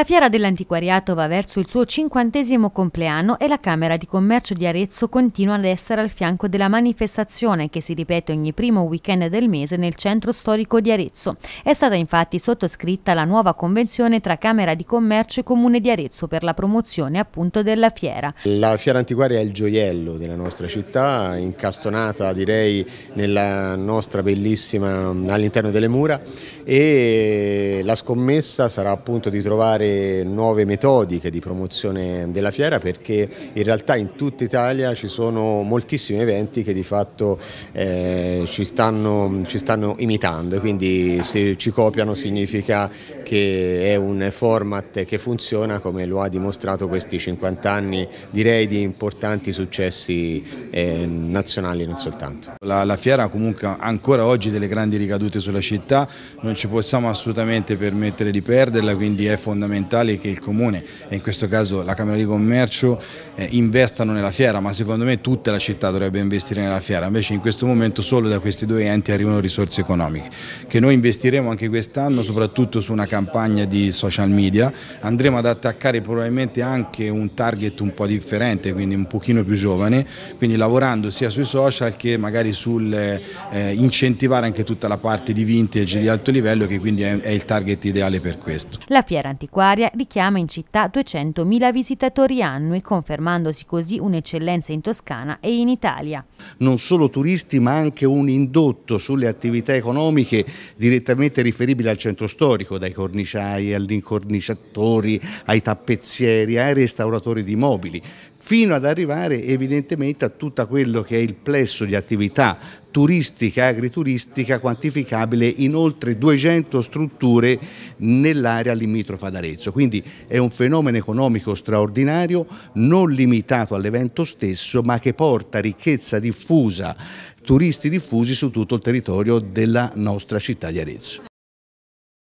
La Fiera dell'Antiquariato va verso il suo cinquantesimo compleanno e la Camera di Commercio di Arezzo continua ad essere al fianco della manifestazione che si ripete ogni primo weekend del mese nel centro storico di Arezzo. È stata infatti sottoscritta la nuova convenzione tra Camera di Commercio e Comune di Arezzo per la promozione appunto della fiera. La Fiera Antiquaria è il gioiello della nostra città, incastonata direi nella nostra bellissima all'interno delle mura e la scommessa sarà appunto di trovare nuove metodiche di promozione della fiera perché in realtà in tutta Italia ci sono moltissimi eventi che di fatto eh, ci, stanno, ci stanno imitando, quindi se ci copiano significa che è un format che funziona come lo ha dimostrato questi 50 anni direi di importanti successi eh, nazionali non soltanto. La, la fiera comunque ancora oggi delle grandi ricadute sulla città, non ci possiamo assolutamente permettere di perderla, quindi è fondamentale fondamentale che il Comune e in questo caso la Camera di Commercio eh, investano nella fiera, ma secondo me tutta la città dovrebbe investire nella fiera, invece in questo momento solo da questi due enti arrivano risorse economiche, che noi investiremo anche quest'anno soprattutto su una campagna di social media, andremo ad attaccare probabilmente anche un target un po' differente, quindi un pochino più giovane, quindi lavorando sia sui social che magari sul eh, incentivare anche tutta la parte di vintage di alto livello che quindi è, è il target ideale per questo. La fiera antiquaria Bavaria richiama in città 200.000 visitatori annui, confermandosi così un'eccellenza in Toscana e in Italia. Non solo turisti ma anche un indotto sulle attività economiche direttamente riferibili al centro storico, dai corniciai agli incorniciatori, ai tappezzieri, ai restauratori di mobili, fino ad arrivare evidentemente a tutto quello che è il plesso di attività turistica agrituristica quantificabile in oltre 200 strutture nell'area limitrofa d'Arezzo. Quindi è un fenomeno economico straordinario, non limitato all'evento stesso, ma che porta ricchezza diffusa, turisti diffusi su tutto il territorio della nostra città di Arezzo.